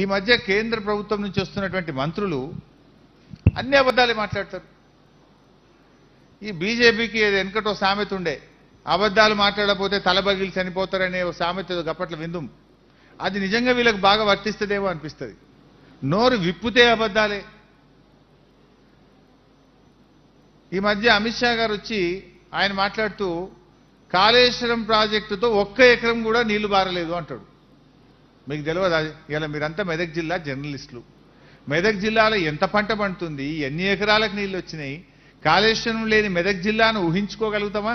ఈ మధ్య కేంద్ర ప్రభుత్వం నుంచి వస్తున్నటువంటి మంత్రులు అన్ని అబద్ధాలే మాట్లాడతారు ఈ బీజేపీకి వెనకటో సామెత ఉండే అబద్ధాలు మాట్లాడకపోతే తలబగిలి చనిపోతారనే ఒక సామెత గప్పట్ల విందుం అది నిజంగా వీళ్ళకి బాగా వర్తిస్తుందేమో అనిపిస్తుంది నోరు విప్పుతే అబద్ధాలే ఈ మధ్య అమిత్ షా గారు వచ్చి ఆయన మాట్లాడుతూ కాళేశ్వరం ప్రాజెక్టుతో ఒక్క ఎకరం కూడా నీళ్లు బారలేదు అంటాడు మీకు తెలియదు ఇలా మీరంతా మెదక్ జిల్లా జర్నలిస్టులు మెదక్ జిల్లాలో ఎంత పంట పండుతుంది ఎన్ని ఎకరాలకు నీళ్ళు వచ్చినాయి కాళేశ్వరం లేని మెదక్ జిల్లాను ఊహించుకోగలుగుతామా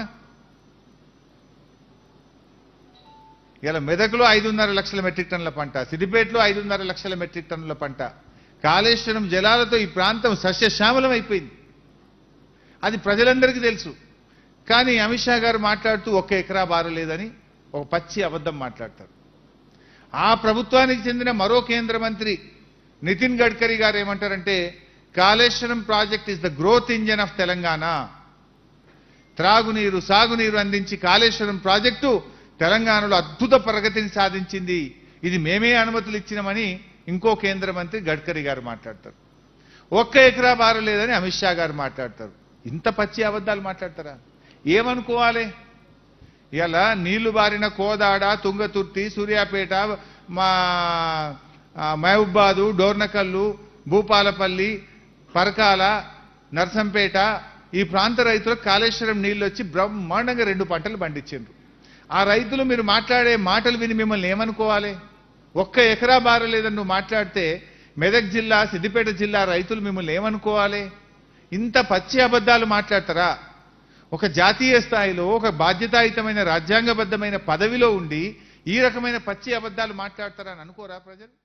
ఇలా మెదక్లో ఐదున్నర లక్షల మెట్రిక్ టన్నుల పంట సిద్దిపేటలో ఐదున్నర లక్షల మెట్రిక్ టన్నుల పంట కాళేశ్వరం జలాలతో ఈ ప్రాంతం సస్యశ్యామలం అయిపోయింది అది ప్రజలందరికీ తెలుసు కానీ అమిత్ షా గారు మాట్లాడుతూ ఒక్క ఎకరా బారలేదని ఒక పచ్చి అబద్ధం మాట్లాడతారు ఆ ప్రభుత్వానికి చెందిన మరో కేంద్ర మంత్రి నితిన్ గడ్కరీ గారు ఏమంటారంటే Kaleshwaram project is the growth engine of Telangana త్రాగునీరు సాగునీరు అందించి కాళేశ్వరం ప్రాజెక్టు తెలంగాణలో అద్భుత ప్రగతిని సాధించింది ఇది మేమే అనుమతులు ఇచ్చినామని ఇంకో కేంద్ర మంత్రి గడ్కరీ గారు మాట్లాడతారు ఒక్క ఎకరా బారు లేదని అమిత్ షా గారు మాట్లాడతారు ఇంత పచ్చి అబద్ధాలు మాట్లాడతారా ఏమనుకోవాలి ఇలా నీళ్లు బారిన కోదాడ తుంగతుర్తి సూర్యాపేట మా మహబూబాదు డోర్నకల్లు భూపాలపల్లి పరకాల నర్సంపేట ఈ ప్రాంత రైతులకు కాళేశ్వరం నీళ్ళు వచ్చి బ్రహ్మాండంగా రెండు పంటలు పండించారు ఆ రైతులు మీరు మాట్లాడే మాటలు విని మిమ్మల్ని ఏమనుకోవాలి ఒక్క ఎకరా బార లేదని నువ్వు మాట్లాడితే మెదక్ జిల్లా సిద్దిపేట జిల్లా రైతులు మిమ్మల్ని ఏమనుకోవాలి ఇంత పచ్చి అబద్ధాలు మాట్లాడతారా ఒక జాతీయ స్థాయిలో ఒక బాధ్యతాయుతమైన రాజ్యాంగబద్ధమైన పదవిలో ఉండి ఈ రకమైన పచ్చి అబద్ధాలు మాట్లాడతారని అనుకోరా ప్రజలు